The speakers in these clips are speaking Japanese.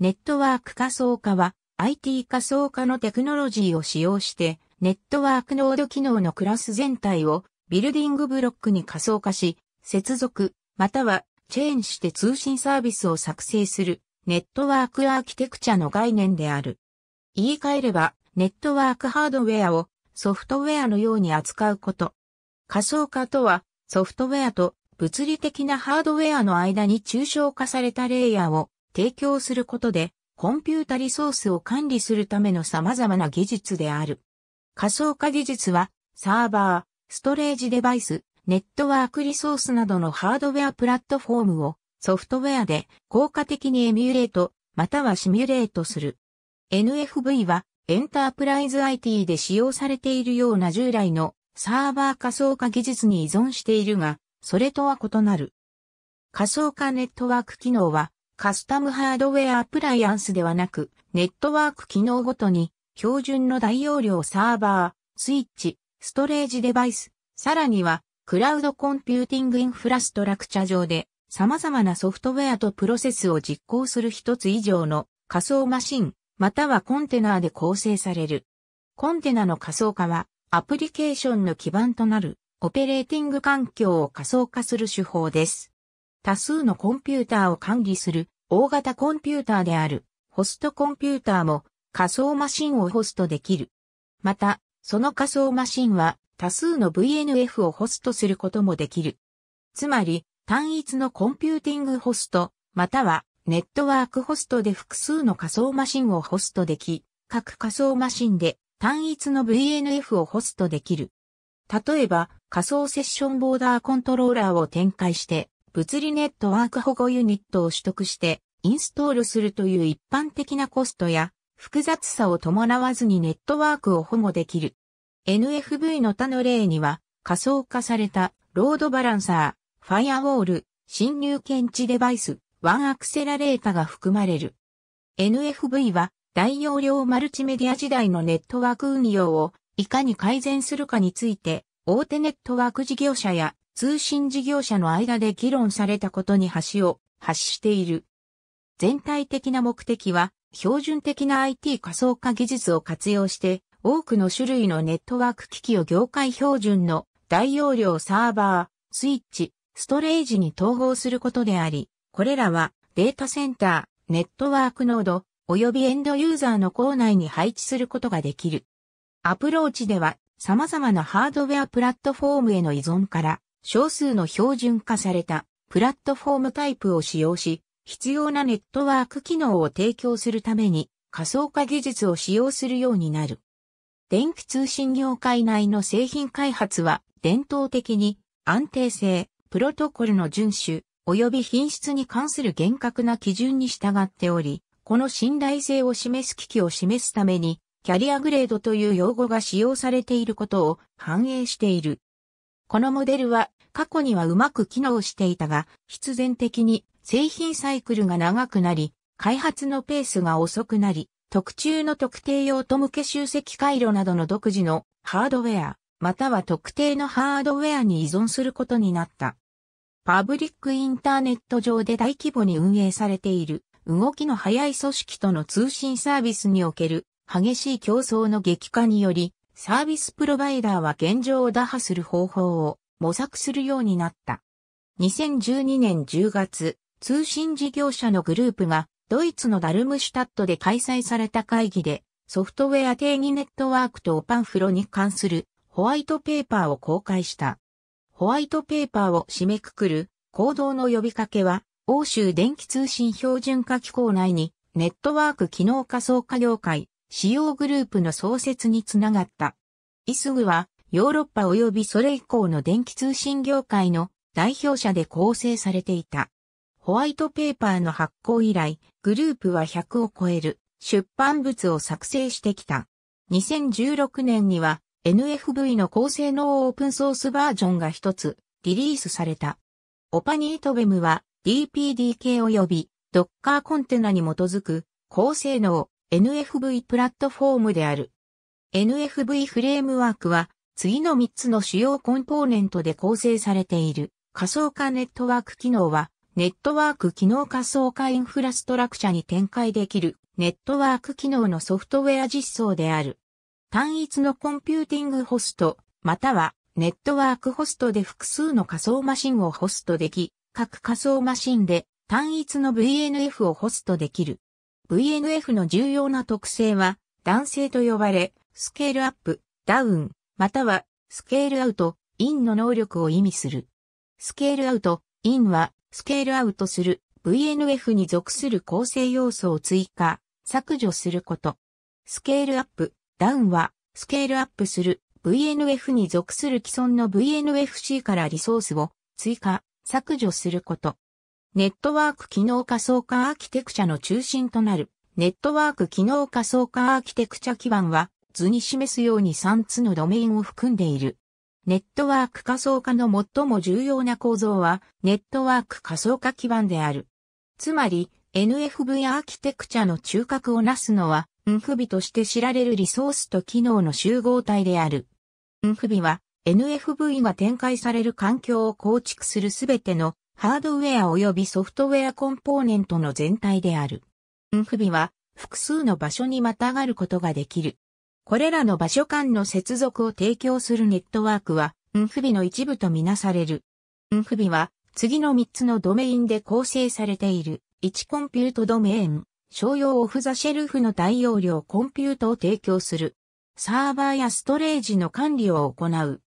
ネットワーク仮想化は IT 仮想化のテクノロジーを使用してネットワークノード機能のクラス全体をビルディングブロックに仮想化し接続またはチェーンして通信サービスを作成するネットワークアーキテクチャの概念である。言い換えればネットワークハードウェアをソフトウェアのように扱うこと。仮想化とはソフトウェアと物理的なハードウェアの間に抽象化されたレイヤーを提供することで、コンピュータリソースを管理するための様々な技術である。仮想化技術は、サーバー、ストレージデバイス、ネットワークリソースなどのハードウェアプラットフォームをソフトウェアで効果的にエミュレート、またはシミュレートする。NFV はエンタープライズ IT で使用されているような従来のサーバー仮想化技術に依存しているが、それとは異なる。仮想化ネットワーク機能はカスタムハードウェアアプライアンスではなく、ネットワーク機能ごとに、標準の大容量サーバー、スイッチ、ストレージデバイス、さらには、クラウドコンピューティングインフラストラクチャ上で、様々なソフトウェアとプロセスを実行する一つ以上の仮想マシン、またはコンテナーで構成される。コンテナの仮想化は、アプリケーションの基盤となる、オペレーティング環境を仮想化する手法です。多数のコンピューターを管理する大型コンピューターであるホストコンピューターも仮想マシンをホストできる。また、その仮想マシンは多数の VNF をホストすることもできる。つまり、単一のコンピューティングホスト、またはネットワークホストで複数の仮想マシンをホストでき、各仮想マシンで単一の VNF をホストできる。例えば、仮想セッションボーダーコントローラーを展開して、物理ネットワーク保護ユニットを取得してインストールするという一般的なコストや複雑さを伴わずにネットワークを保護できる。NFV の他の例には仮想化されたロードバランサー、ファイアウォール、侵入検知デバイス、ワンアクセラレータが含まれる。NFV は大容量マルチメディア時代のネットワーク運用をいかに改善するかについて大手ネットワーク事業者や通信事業者の間で議論されたことに橋を発している。全体的な目的は、標準的な IT 仮想化技術を活用して、多くの種類のネットワーク機器を業界標準の大容量サーバー、スイッチ、ストレージに統合することであり、これらはデータセンター、ネットワークノード、及びエンドユーザーの構内に配置することができる。アプローチでは様々なハードウェアプラットフォームへの依存から少数の標準化されたプラットフォームタイプを使用し、必要なネットワーク機能を提供するために仮想化技術を使用するようになる。電気通信業界内の製品開発は伝統的に安定性、プロトコルの遵守、及び品質に関する厳格な基準に従っており、この信頼性を示す機器を示すためにキャリアグレードという用語が使用されていることを反映している。このモデルは過去にはうまく機能していたが、必然的に製品サイクルが長くなり、開発のペースが遅くなり、特注の特定用と向け集積回路などの独自のハードウェア、または特定のハードウェアに依存することになった。パブリックインターネット上で大規模に運営されている動きの速い組織との通信サービスにおける激しい競争の激化により、サービスプロバイダーは現状を打破する方法を模索するようになった。2012年10月、通信事業者のグループがドイツのダルムシュタットで開催された会議でソフトウェア定義ネットワークとパンフロに関するホワイトペーパーを公開した。ホワイトペーパーを締めくくる行動の呼びかけは欧州電気通信標準化機構内にネットワーク機能化想化業界使用グループの創設につながった。イスグはヨーロッパ及びそれ以降の電気通信業界の代表者で構成されていた。ホワイトペーパーの発行以来、グループは100を超える出版物を作成してきた。2016年には NFV の高性能オープンソースバージョンが一つリリースされた。オパニートベムは DPDK 及びドッカーコンテナに基づく高性能 NFV プラットフォームである。NFV フレームワークは次の3つの主要コンポーネントで構成されている。仮想化ネットワーク機能はネットワーク機能仮想化インフラストラクチャに展開できるネットワーク機能のソフトウェア実装である。単一のコンピューティングホスト、またはネットワークホストで複数の仮想マシンをホストでき、各仮想マシンで単一の VNF をホストできる。VNF の重要な特性は、男性と呼ばれ、スケールアップ、ダウン、または、スケールアウト、インの能力を意味する。スケールアウト、インは、スケールアウトする、VNF に属する構成要素を追加、削除すること。スケールアップ、ダウンは、スケールアップする VNF に属する既存の VNFC からリソースを追加、削除すること。ネットワーク機能仮想化アーキテクチャの中心となる、ネットワーク機能仮想化アーキテクチャ基盤は、図に示すように3つのドメインを含んでいる。ネットワーク仮想化の最も重要な構造は、ネットワーク仮想化基盤である。つまり、NFV アーキテクチャの中核をなすのは、n f ビとして知られるリソースと機能の集合体である。n f ビは、NFV が展開される環境を構築するすべてのハードウェア及びソフトウェアコンポーネントの全体である。不備は複数の場所にまたがることができる。これらの場所間の接続を提供するネットワークは、不備の一部とみなされる。不備は次の3つのドメインで構成されている。1コンピュートドメイン、商用オフザシェルフの大容量コンピュートを提供する。サーバーやストレージの管理を行う。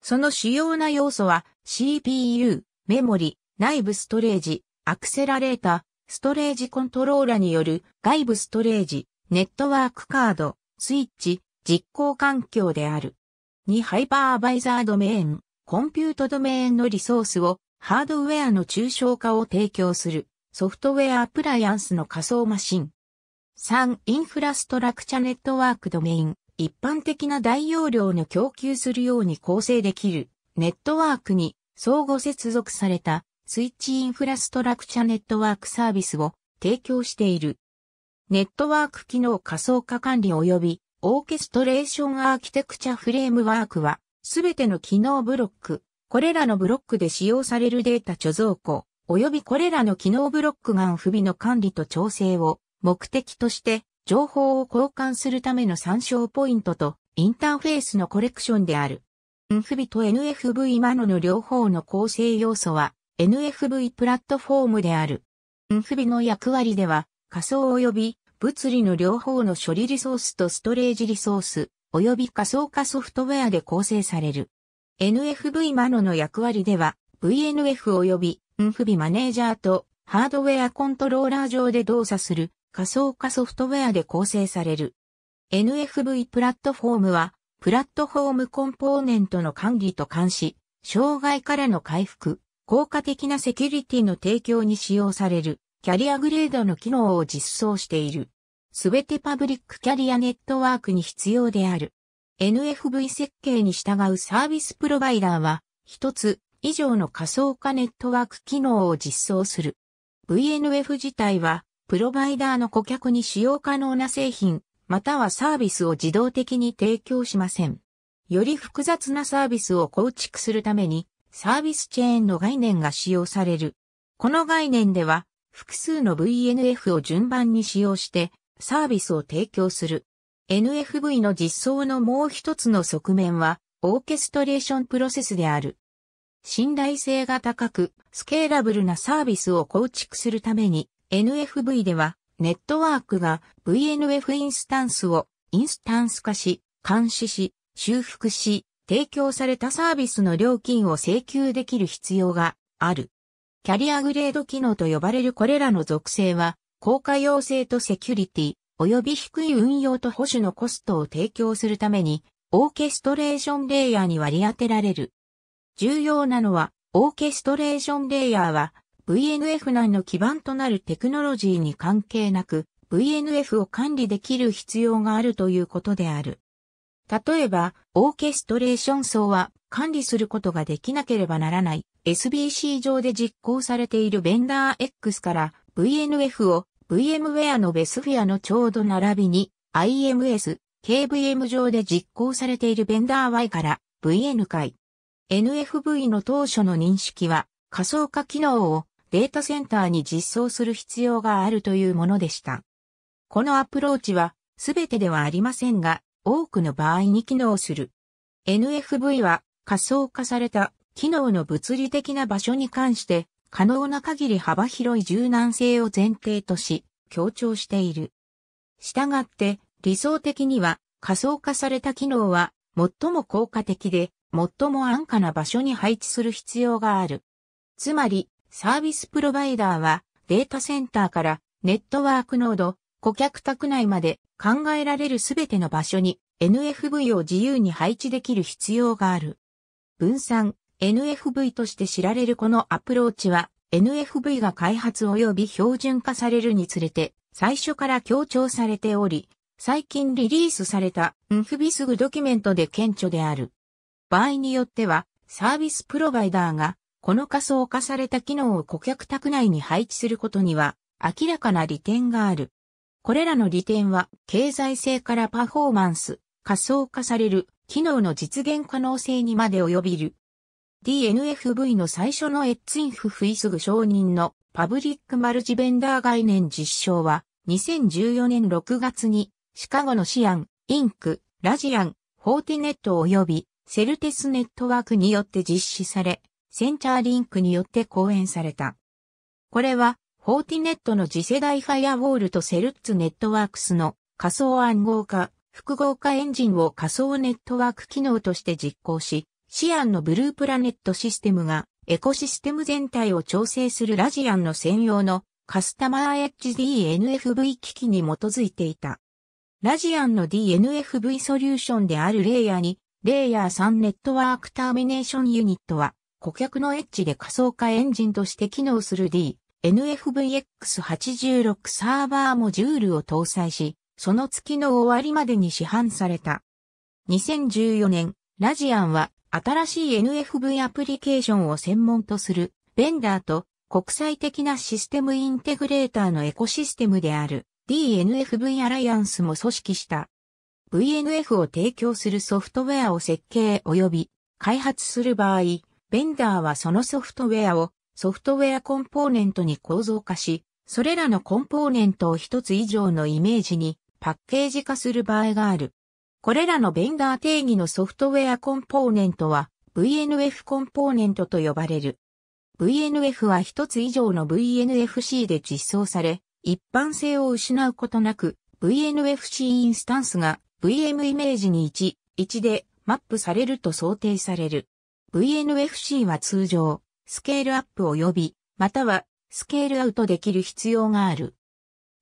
その主要な要素は CPU、メモリ、内部ストレージ、アクセラレータ、ストレージコントローラによる外部ストレージ、ネットワークカード、スイッチ、実行環境である。2ハイパーバイザードメイン、コンピュートドメインのリソースをハードウェアの抽象化を提供するソフトウェアアプライアンスの仮想マシン。3インフラストラクチャネットワークドメイン、一般的な大容量の供給するように構成できるネットワークに相互接続されたスイッチインフラストラクチャネットワークサービスを提供している。ネットワーク機能仮想化管理及びオーケストレーションアーキテクチャフレームワークは、すべての機能ブロック、これらのブロックで使用されるデータ貯蔵庫、及びこれらの機能ブロックが不備の管理と調整を目的として、情報を交換するための参照ポイントとインターフェースのコレクションである。フビと NFV マノの両方の構成要素は、NFV プラットフォームである。NFV の役割では、仮想及び物理の両方の処理リソースとストレージリソース、及び仮想化ソフトウェアで構成される。NFV マノの役割では、VNF 及び NFV マネージャーとハードウェアコントローラー上で動作する仮想化ソフトウェアで構成される。NFV プラットフォームは、プラットフォームコンポーネントの管理と監視、障害からの回復、効果的なセキュリティの提供に使用されるキャリアグレードの機能を実装している。すべてパブリックキャリアネットワークに必要である。NFV 設計に従うサービスプロバイダーは、一つ以上の仮想化ネットワーク機能を実装する。VNF 自体は、プロバイダーの顧客に使用可能な製品、またはサービスを自動的に提供しません。より複雑なサービスを構築するために、サービスチェーンの概念が使用される。この概念では、複数の VNF を順番に使用して、サービスを提供する。NFV の実装のもう一つの側面は、オーケストレーションプロセスである。信頼性が高く、スケーラブルなサービスを構築するために、NFV では、ネットワークが VNF インスタンスをインスタンス化し、監視し、修復し、提供されたサービスの料金を請求できる必要がある。キャリアグレード機能と呼ばれるこれらの属性は、効果要請とセキュリティ、及び低い運用と保守のコストを提供するために、オーケストレーションレイヤーに割り当てられる。重要なのは、オーケストレーションレイヤーは、VNF 内の基盤となるテクノロジーに関係なく、VNF を管理できる必要があるということである。例えば、オーケストレーション層は管理することができなければならない SBC 上で実行されているベンダー X から VNF を VMware のベスフィアのちょうど並びに IMS、KVM 上で実行されているベンダー Y から VN 回。NFV の当初の認識は仮想化機能をデータセンターに実装する必要があるというものでした。このアプローチは全てではありませんが、多くの場合に機能する。NFV は仮想化された機能の物理的な場所に関して可能な限り幅広い柔軟性を前提とし強調している。従って理想的には仮想化された機能は最も効果的で最も安価な場所に配置する必要がある。つまりサービスプロバイダーはデータセンターからネットワークノード、顧客宅内まで考えられるすべての場所に NFV を自由に配置できる必要がある。分散 NFV として知られるこのアプローチは NFV が開発及び標準化されるにつれて最初から強調されており、最近リリースされた NFBSG ドキュメントで顕著である。場合によってはサービスプロバイダーがこの仮想化された機能を顧客宅内に配置することには明らかな利点がある。これらの利点は、経済性からパフォーマンス、仮想化される、機能の実現可能性にまで及びる。DNFV の最初のエッツインフフイスグ承認のパブリックマルチベンダー概念実証は、2014年6月に、シカゴのシアン、インク、ラジアン、フォーティネット及び、セルテスネットワークによって実施され、センチャーリンクによって講演された。これは、フォーティネットの次世代ファイアウォールとセルッツネットワークスの仮想暗号化、複合化エンジンを仮想ネットワーク機能として実行し、シアンのブループラネットシステムがエコシステム全体を調整するラジアンの専用のカスタマー HDNFV 機器に基づいていた。ラジアンの DNFV ソリューションであるレイヤーに、レイヤー3ネットワークターミネーションユニットは、顧客のエッジで仮想化エンジンとして機能する D、NFVX86 サーバーモジュールを搭載し、その月の終わりまでに市販された。2014年、ラジアンは新しい NFV アプリケーションを専門とするベンダーと国際的なシステムインテグレーターのエコシステムである DNFV アライアンスも組織した。VNF を提供するソフトウェアを設計及び開発する場合、ベンダーはそのソフトウェアをソフトウェアコンポーネントに構造化し、それらのコンポーネントを一つ以上のイメージにパッケージ化する場合がある。これらのベンダー定義のソフトウェアコンポーネントは VNF コンポーネントと呼ばれる。VNF は一つ以上の VNFC で実装され、一般性を失うことなく VNFC インスタンスが VM イメージに1、1でマップされると想定される。VNFC は通常、スケールアップ及び、またはスケールアウトできる必要がある。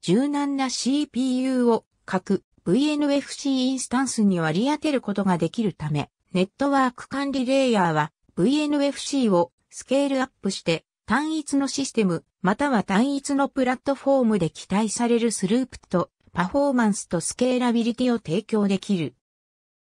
柔軟な CPU を各 VNFC インスタンスに割り当てることができるため、ネットワーク管理レイヤーは VNFC をスケールアップして単一のシステムまたは単一のプラットフォームで期待されるスループとパフォーマンスとスケーラビリティを提供できる。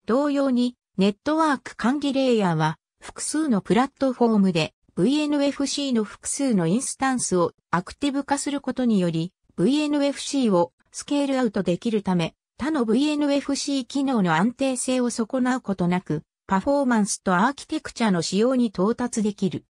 同様にネットワーク管理レイヤーは複数のプラットフォームで VNFC の複数のインスタンスをアクティブ化することにより、VNFC をスケールアウトできるため、他の VNFC 機能の安定性を損なうことなく、パフォーマンスとアーキテクチャの仕様に到達できる。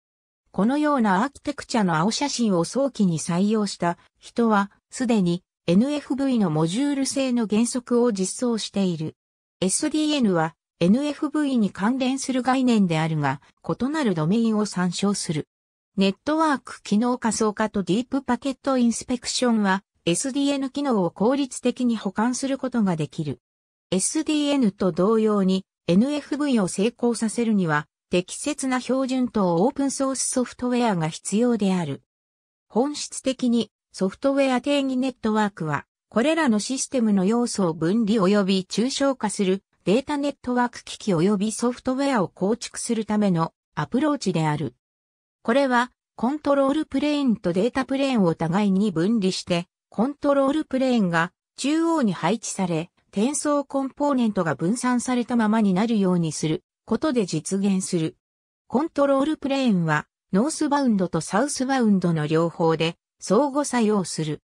このようなアーキテクチャの青写真を早期に採用した人は、すでに NFV のモジュール性の原則を実装している。SDN は NFV に関連する概念であるが、異なるドメインを参照する。ネットワーク機能仮想化とディープパケットインスペクションは SDN 機能を効率的に保管することができる。SDN と同様に NFV を成功させるには適切な標準とオープンソースソフトウェアが必要である。本質的にソフトウェア定義ネットワークはこれらのシステムの要素を分離及び抽象化するデータネットワーク機器及びソフトウェアを構築するためのアプローチである。これは、コントロールプレーンとデータプレーンを互いに分離して、コントロールプレーンが中央に配置され、転送コンポーネントが分散されたままになるようにすることで実現する。コントロールプレーンは、ノースバウンドとサウスバウンドの両方で相互作用する。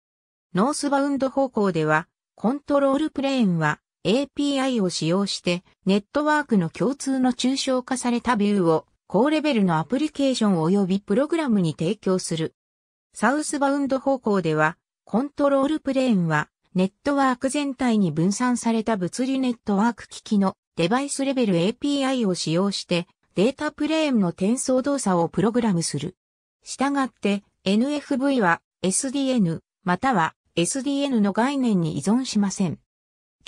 ノースバウンド方向では、コントロールプレーンは API を使用してネットワークの共通の抽象化されたビューを高レベルのアプリケーション及びプログラムに提供する。サウスバウンド方向ではコントロールプレーンはネットワーク全体に分散された物理ネットワーク機器のデバイスレベル API を使用してデータプレーンの転送動作をプログラムする。したがって NFV は SDN または SDN の概念に依存しません。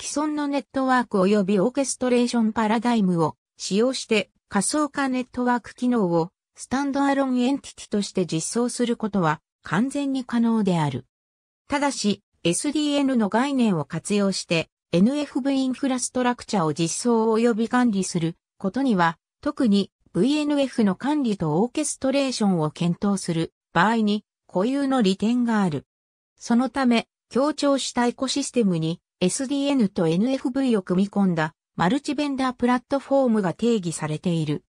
既存のネットワーク及びオーケストレーションパラダイムを使用して仮想化ネットワーク機能をスタンドアロンエンティティとして実装することは完全に可能である。ただし、SDN の概念を活用して NFV インフラストラクチャを実装及び管理することには、特に VNF の管理とオーケストレーションを検討する場合に固有の利点がある。そのため、強調したエコシステムに SDN と NFV を組み込んだマルチベンダープラットフォームが定義されている。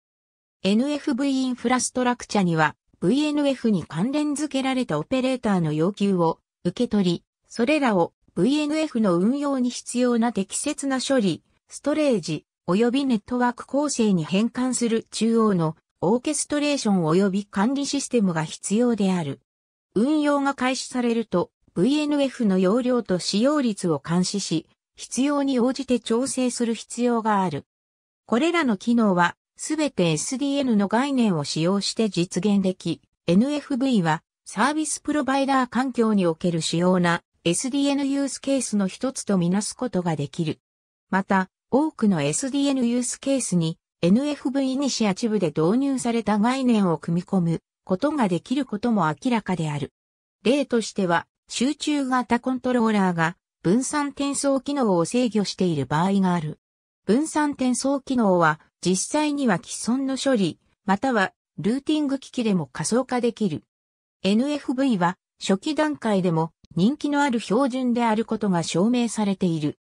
NFV インフラストラクチャには VNF に関連付けられたオペレーターの要求を受け取り、それらを VNF の運用に必要な適切な処理、ストレージ、及びネットワーク構成に変換する中央のオーケストレーション及び管理システムが必要である。運用が開始されると、VNF の容量と使用率を監視し、必要に応じて調整する必要がある。これらの機能は、すべて SDN の概念を使用して実現でき、NFV はサービスプロバイダー環境における主要な SDN ユースケースの一つとみなすことができる。また、多くの SDN ユースケースに NFV イニシアチブで導入された概念を組み込むことができることも明らかである。例としては、集中型コントローラーが分散転送機能を制御している場合がある。分散転送機能は実際には既存の処理、またはルーティング機器でも仮想化できる。NFV は初期段階でも人気のある標準であることが証明されている。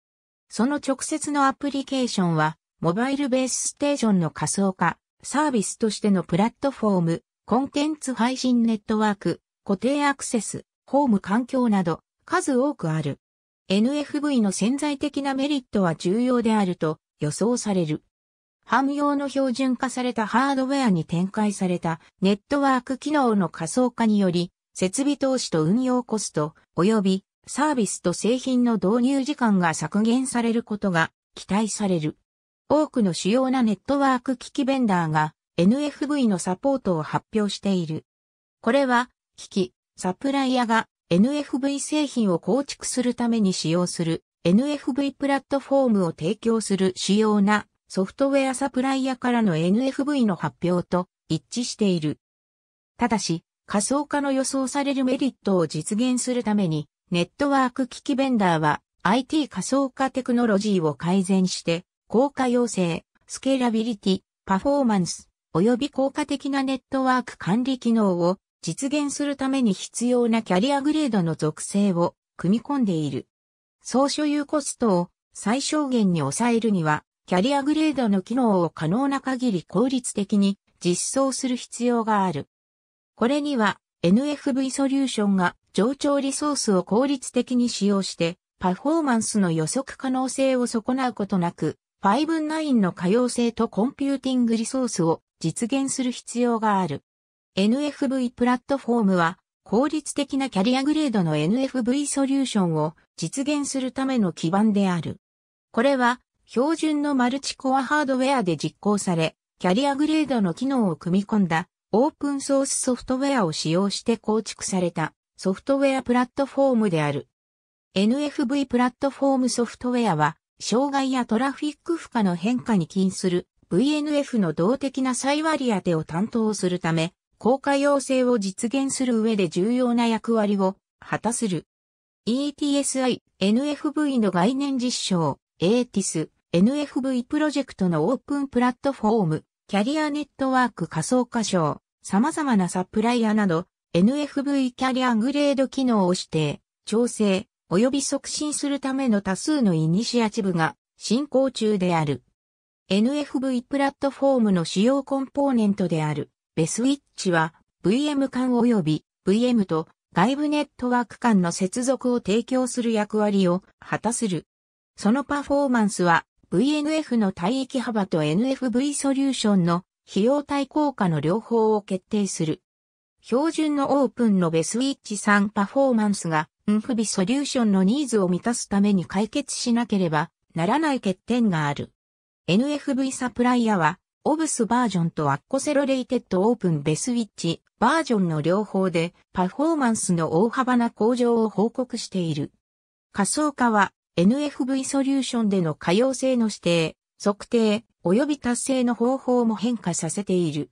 その直接のアプリケーションは、モバイルベースステーションの仮想化、サービスとしてのプラットフォーム、コンテンツ配信ネットワーク、固定アクセス、ホーム環境など数多くある。NFV の潜在的なメリットは重要であると予想される。ハム用の標準化されたハードウェアに展開されたネットワーク機能の仮想化により、設備投資と運用コスト、及びサービスと製品の導入時間が削減されることが期待される。多くの主要なネットワーク機器ベンダーが NFV のサポートを発表している。これは、機器、サプライヤが NFV 製品を構築するために使用する NFV プラットフォームを提供する主要なソフトウェアサプライヤからの NFV の発表と一致している。ただし、仮想化の予想されるメリットを実現するために、ネットワーク機器ベンダーは IT 仮想化テクノロジーを改善して、効果要請、スケーラビリティ、パフォーマンス、及び効果的なネットワーク管理機能を実現するために必要なキャリアグレードの属性を組み込んでいる。総所有コストを最小限に抑えるには、キャリアグレードの機能を可能な限り効率的に実装する必要がある。これには NFV ソリューションが上長リソースを効率的に使用してパフォーマンスの予測可能性を損なうことなく5-9の可用性とコンピューティングリソースを実現する必要がある。NFV プラットフォームは、効率的なキャリアグレードの NFV ソリューションを実現するための基盤である。これは、標準のマルチコアハードウェアで実行され、キャリアグレードの機能を組み込んだオープンソースソフトウェアを使用して構築されたソフトウェアプラットフォームである。NFV プラットフォームソフトウェアは、障害やトラフィック負荷の変化に起因する VNF の動的な再割り当てを担当するため、効果要請を実現する上で重要な役割を果たする。ETSI、NFV の概念実証、ATIS、NFV プロジェクトのオープンプラットフォーム、キャリアネットワーク仮想化賞、様々なサプライヤーなど、NFV キャリアグレード機能を指定、調整、及び促進するための多数のイニシアチブが進行中である。NFV プラットフォームの主要コンポーネントである。ベスウィッチは VM 間及び VM と外部ネットワーク間の接続を提供する役割を果たする。そのパフォーマンスは VNF の帯域幅と NFV ソリューションの費用対効果の両方を決定する。標準のオープンのベスウィッチ3パフォーマンスが NFV ソリューションのニーズを満たすために解決しなければならない欠点がある。NFV サプライヤーはオブスバージョンとアッコセロレイテッドオープンベスウィッチバージョンの両方でパフォーマンスの大幅な向上を報告している。仮想化は NFV ソリューションでの可用性の指定、測定、及び達成の方法も変化させている。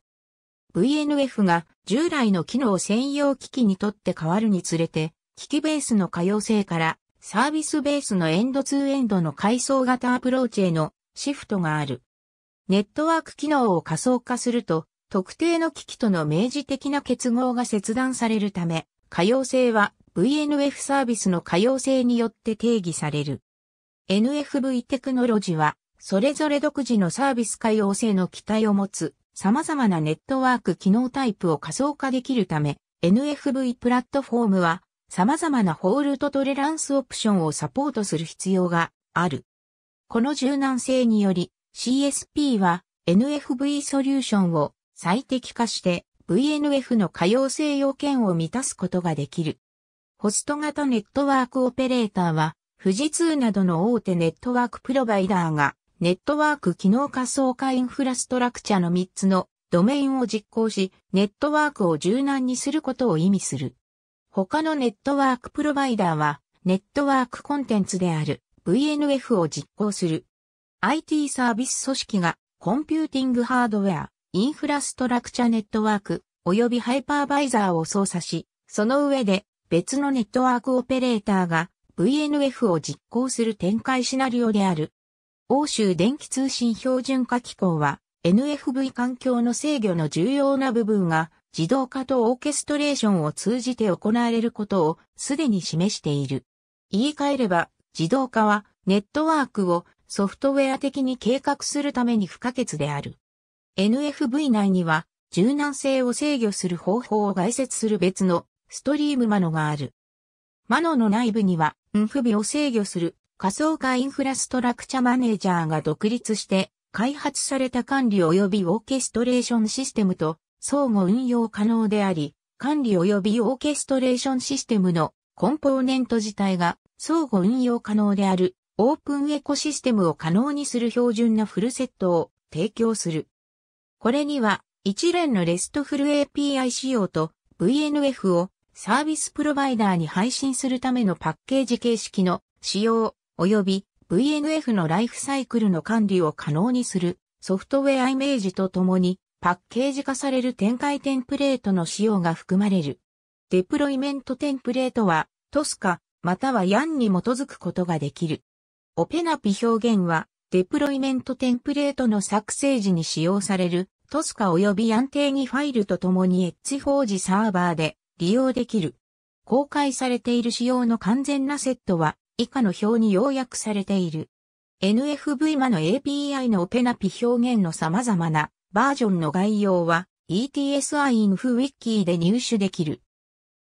VNF が従来の機能専用機器にとって変わるにつれて、機器ベースの可用性からサービスベースのエンドツーエンドの階層型アプローチへのシフトがある。ネットワーク機能を仮想化すると、特定の機器との明示的な結合が切断されるため、可用性は VNF サービスの可用性によって定義される。NFV テクノロジーは、それぞれ独自のサービス可用性の期待を持つ、様々なネットワーク機能タイプを仮想化できるため、NFV プラットフォームは、様々なホールトトレランスオプションをサポートする必要がある。この柔軟性により、CSP は NFV ソリューションを最適化して VNF の可用性要件を満たすことができる。ホスト型ネットワークオペレーターは富士通などの大手ネットワークプロバイダーがネットワーク機能仮想化インフラストラクチャの3つのドメインを実行し、ネットワークを柔軟にすることを意味する。他のネットワークプロバイダーは、ネットワークコンテンツである VNF を実行する IT サービス組織がコンピューティングハードウェア、インフラストラクチャネットワーク、及びハイパーバイザーを操作し、その上で別のネットワークオペレーターが VNF を実行する展開シナリオである。欧州電気通信標準化機構は NFV 環境の制御の重要な部分が自動化とオーケストレーションを通じて行われることをすでに示している。言い換えれば自動化はネットワークをソフトウェア的に計画するために不可欠である。NFV 内には、柔軟性を制御する方法を概説する別のストリームマノがある。マノの内部には、インフビを制御する仮想化インフラストラクチャマネージャーが独立して、開発された管理及びオーケストレーションシステムと相互運用可能であり、管理及びオーケストレーションシステムのコンポーネント自体が相互運用可能であるオープンエコシステムを可能にする標準なフルセットを提供する。これには一連のレストフル API 仕様と VNF をサービスプロバイダーに配信するためのパッケージ形式の仕様及び VNF のライフサイクルの管理を可能にするソフトウェアイメージとともにパッケージ化される展開テンプレートの仕様が含まれる。デプロイメントテンプレートはトスカまたはヤンに基づくことができる。オペナピ表現は、デプロイメントテンプレートの作成時に使用される、トスカ及び安定にファイルと共にエッジ4時サーバーで利用できる。公開されている仕様の完全なセットは、以下の表に要約されている。NFV マの API のオペナピ表現の様々なバージョンの概要は ETSI-InfWiki で入手できる。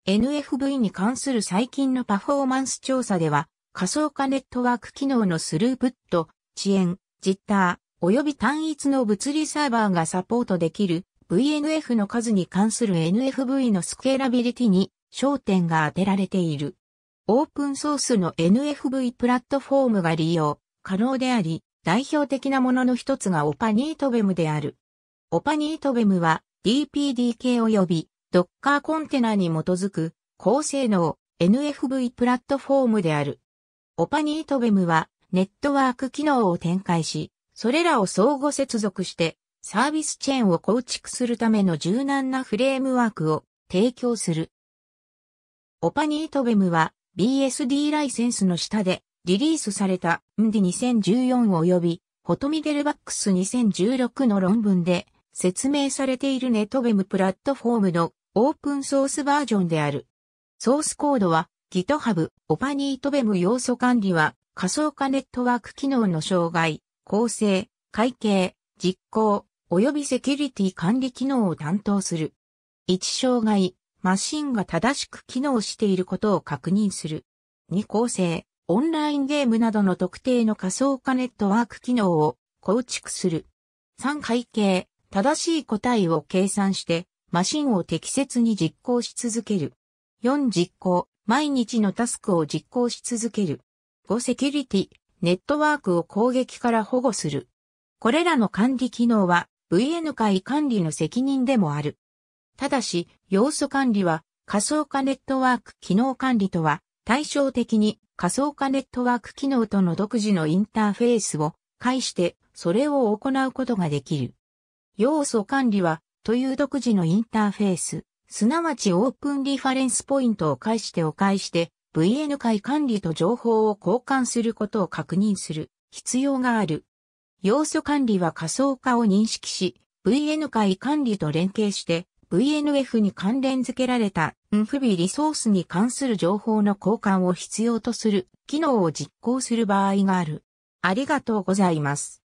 NFV に関する最近のパフォーマンス調査では、仮想化ネットワーク機能のスループット、遅延、ジッター、及び単一の物理サーバーがサポートできる VNF の数に関する NFV のスケーラビリティに焦点が当てられている。オープンソースの NFV プラットフォームが利用可能であり、代表的なものの一つがオパニートベムである。オパニートベムは DPDK 及び Docker コンテナに基づく高性能 NFV プラットフォームである。オパニートベムはネットワーク機能を展開し、それらを相互接続してサービスチェーンを構築するための柔軟なフレームワークを提供する。オパニートベムは BSD ライセンスの下でリリースされた MD2014 及びホトミデルバックス2016の論文で説明されているネトベムプラットフォームのオープンソースバージョンである。ソースコードは GitHub、オパニートベム要素管理は仮想化ネットワーク機能の障害、構成、会計、実行、及びセキュリティ管理機能を担当する。1障害、マシンが正しく機能していることを確認する。2構成、オンラインゲームなどの特定の仮想化ネットワーク機能を構築する。3会計、正しい答えを計算して、マシンを適切に実行し続ける。4実行、毎日のタスクを実行し続ける。5セキュリティ、ネットワークを攻撃から保護する。これらの管理機能は VN 会管理の責任でもある。ただし、要素管理は仮想化ネットワーク機能管理とは対照的に仮想化ネットワーク機能との独自のインターフェースを介してそれを行うことができる。要素管理はという独自のインターフェース。すなわちオープンリファレンスポイントを介してお介して、VN 会管理と情報を交換することを確認する必要がある。要素管理は仮想化を認識し、VN 会管理と連携して、VNF に関連付けられた、不備リソースに関する情報の交換を必要とする機能を実行する場合がある。ありがとうございます。